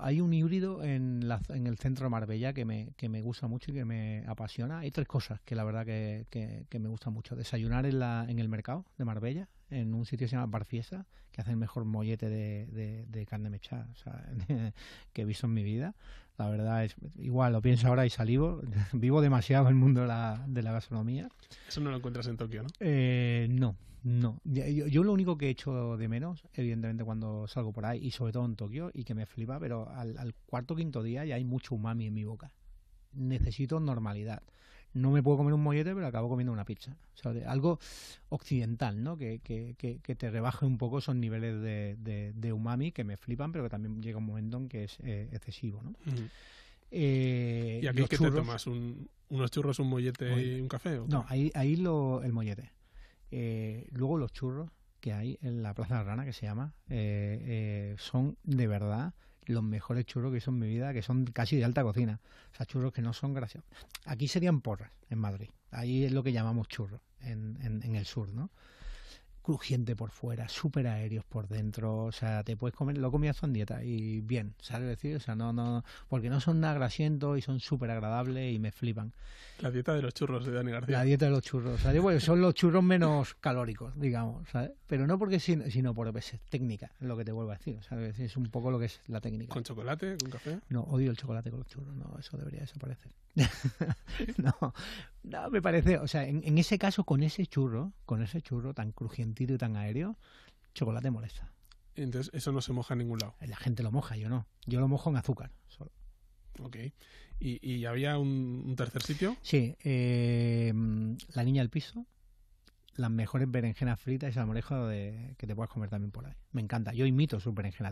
Hay un híbrido en, el centro de Marbella que me, que me gusta mucho y que me apasiona. Hay tres cosas que la verdad que, me gustan mucho. Desayunar en el mercado de Marbella, en un sitio que se llama Parfiesa que hace el mejor mollete de, carne mechada que he visto en mi vida. La verdad es, igual lo pienso ahora y salivo, vivo demasiado en el mundo de la, gastronomía. Eso no lo encuentras en Tokio, ¿no? Eh, no, no. Yo, lo único que he hecho de menos, evidentemente cuando salgo por ahí, y sobre todo en Tokio, y que me flipa, pero al, al cuarto quinto día ya hay mucho umami en mi boca. Necesito normalidad no me puedo comer un mollete, pero acabo comiendo una pizza. O sea, algo occidental, ¿no? Que, que, que, te rebaje un poco esos niveles de, umami que me flipan, pero que también llega un momento en que es eh, excesivo, ¿no? Eh, y aquí es que te tomas unos churros, un mollete y un café. no, ahí, ahí lo, el mollete. Eh, luego los churros que hay en la Plaza de la Rana, que se llama, son de verdad los mejores churros que son en mi vida, que son casi de alta cocina. O sea, churros que no son graciosos. Aquí serían porras en Madrid. Ahí es lo que llamamos churros en, en, en el sur, ¿no? crujiente por fuera, súper aéreos por dentro, o sea, te puedes comer, lo comías con dieta y bien, ¿sabes decir? O sea, no, no, porque no son nada grasientos y son súper agradables y me flipan. La dieta de los churros de eh, Dani García. La dieta de los churros, sea, Bueno, son los churros menos calóricos, digamos, ¿sabes? Pero no porque, sino, sino por es técnica, lo que te vuelvo a decir, ¿sabes? Es un poco lo que es la técnica. ¿Con chocolate, con café? No, odio el chocolate con los churros, no, eso debería desaparecer. no, no, me parece, o sea, en, ese caso, con ese churro, con ese churro tan crujientito y tan aéreo, chocolate molesta. Entonces, eso no se moja en ningún lado. La gente lo moja, yo no. Yo lo mojo en azúcar solo. Ok. ¿Y, había un, tercer sitio? Sí. Eh, la niña del piso. Las mejores berenjenas fritas y salmorejo de, que te puedas comer también por ahí. Me encanta. Yo imito sus berenjenas.